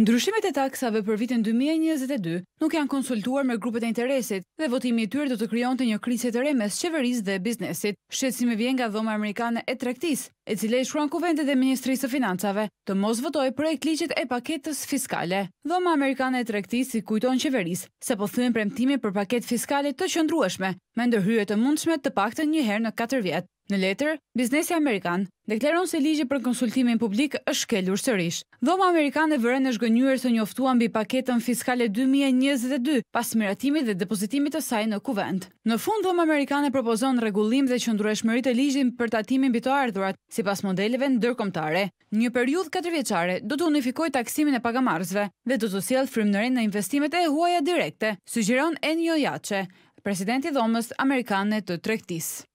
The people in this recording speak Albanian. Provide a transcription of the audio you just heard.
Ndryshimet e taksave për vitin 2022 nuk janë konsultuar me grupet e interesit dhe votimi i tyre do të krijonte një kriset të re mes qeverisë dhe biznesit. shqecime vjen nga dhoma amerikane e tregtisë, e cila i shkruan kuvendet e Ministrisë së Financave të mos votojë e ligjit e paketës fiskale. Dhoma amerikane e tregtisë i kujton qeverisë se po thyen premtimin për paketë fiskale të qëndrueshme me ndërhyre të mundshme të paktën një herë në 4 vjet. Në letër, biznesi Amerikan dekleron se ligji për konsultimin publik është kellur sërish. Dhoma Amerikan e vërën është gënyër të njoftuan bi paketën fiskale 2022 pas miratimit dhe depozitimit të saj në kuvend. Në fund, Dhoma Amerikan e propozon regullim dhe qëndrueshmërit e ligjit për tatimin bito ardhurat si pas modeleve në dërkomtare. Një periud 4 vjeqare do të unifikoj taksimin e pagamarzve dhe do të sielë frimnërin në investimet e huaja direkte, sugjeron Enjo Jace, presidenti dhomës Amerikane të trektisë.